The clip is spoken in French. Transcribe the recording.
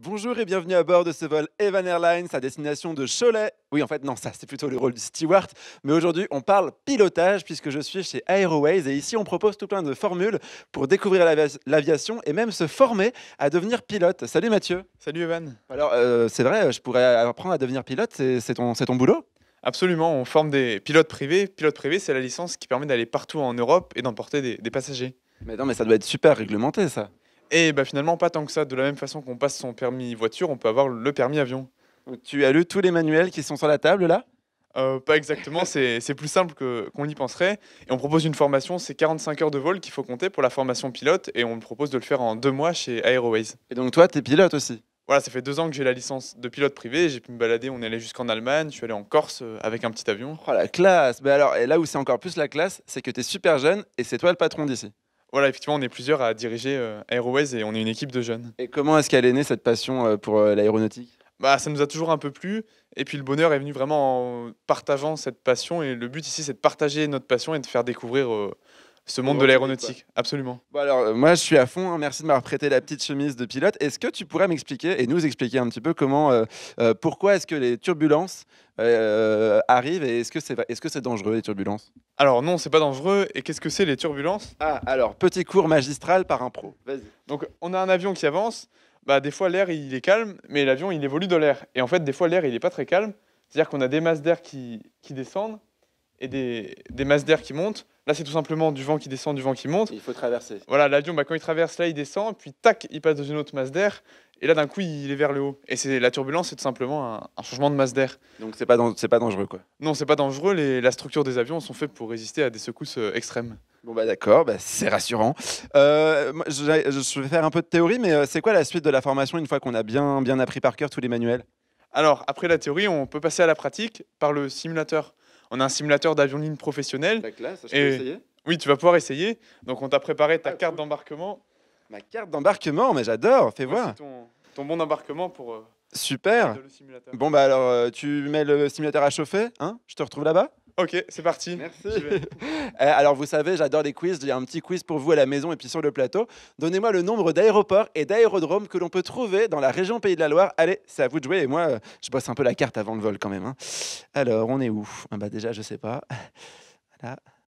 Bonjour et bienvenue à bord de ce vol Evan Airlines à destination de Cholet. Oui, en fait, non, ça, c'est plutôt le rôle du steward. Mais aujourd'hui, on parle pilotage puisque je suis chez Aeroways et ici, on propose tout plein de formules pour découvrir l'aviation et même se former à devenir pilote. Salut Mathieu. Salut Evan. Alors, euh, c'est vrai, je pourrais apprendre à devenir pilote, c'est ton, ton boulot Absolument, on forme des pilotes privés. Pilote privé, c'est la licence qui permet d'aller partout en Europe et d'emporter des passagers. Mais non, mais ça doit être super réglementé, ça. Et bah, finalement, pas tant que ça. De la même façon qu'on passe son permis voiture, on peut avoir le permis avion. Tu as lu tous les manuels qui sont sur la table là euh, Pas exactement, c'est plus simple qu'on y penserait. Et on propose une formation, c'est 45 heures de vol qu'il faut compter pour la formation pilote. Et on propose de le faire en deux mois chez Aeroways. Et donc toi, es pilote aussi voilà, ça fait deux ans que j'ai la licence de pilote privé. J'ai pu me balader. On est allé jusqu'en Allemagne. Je suis allé en Corse euh, avec un petit avion. Oh la classe Mais bah, alors, et là où c'est encore plus la classe, c'est que tu es super jeune et c'est toi le patron d'ici. Voilà, effectivement, on est plusieurs à diriger euh, Aeroways et on est une équipe de jeunes. Et comment est-ce qu'elle est née cette passion euh, pour euh, l'aéronautique bah, Ça nous a toujours un peu plu. Et puis le bonheur est venu vraiment en partageant cette passion. Et le but ici, c'est de partager notre passion et de faire découvrir ce monde de l'aéronautique, absolument. alors, euh, moi, je suis à fond. Hein. Merci de m'avoir prêté la petite chemise de pilote. Est-ce que tu pourrais m'expliquer et nous expliquer un petit peu comment, euh, euh, pourquoi est-ce que les turbulences arrivent et est-ce que c'est est -ce c'est dangereux les turbulences Alors non, c'est pas dangereux. Et qu'est-ce que c'est les turbulences Ah, alors petit cours magistral par un pro. Vas-y. Donc, on a un avion qui avance. Bah, des fois, l'air il est calme, mais l'avion il évolue dans l'air. Et en fait, des fois, l'air il est pas très calme. C'est-à-dire qu'on a des masses d'air qui, qui descendent et des, des masses d'air qui montent. Là, c'est tout simplement du vent qui descend, du vent qui monte. Il faut traverser. Voilà, l'avion, bah, quand il traverse, là, il descend, puis tac, il passe dans une autre masse d'air. Et là, d'un coup, il est vers le haut. Et c'est la turbulence, c'est tout simplement un, changement de masse d'air. Donc, c'est pas, c'est pas dangereux, quoi. Non, c'est pas dangereux. Les, la structure des avions sont faites pour résister à des secousses euh, extrêmes. Bon, bah d'accord, bah, c'est rassurant. Euh, je, je, vais faire un peu de théorie, mais euh, c'est quoi la suite de la formation une fois qu'on a bien, bien appris par cœur tous les manuels Alors, après la théorie, on peut passer à la pratique par le simulateur on a un simulateur d'avion ligne professionnel. La classe, je peux essayer Oui, tu vas pouvoir essayer. Donc on t'a préparé ta ah, carte d'embarquement. Ma carte d'embarquement, mais j'adore, fais voir. Ton, bon d'embarquement pour... Euh, Super. bon bah alors, euh, tu mets le simulateur à chauffer, hein Je te retrouve là-bas Ok, c'est parti. Merci. Eh, alors, vous savez, j'adore les quiz. J'ai un petit quiz pour vous à la maison et puis sur le plateau. Donnez-moi le nombre d'aéroports et d'aérodromes que l'on peut trouver dans la région Pays de la Loire. Allez, c'est à vous de jouer. Et moi, je bosse un peu la carte avant le vol quand même. Hein. Alors, on est où ah Bah déjà, je sais pas. Voilà.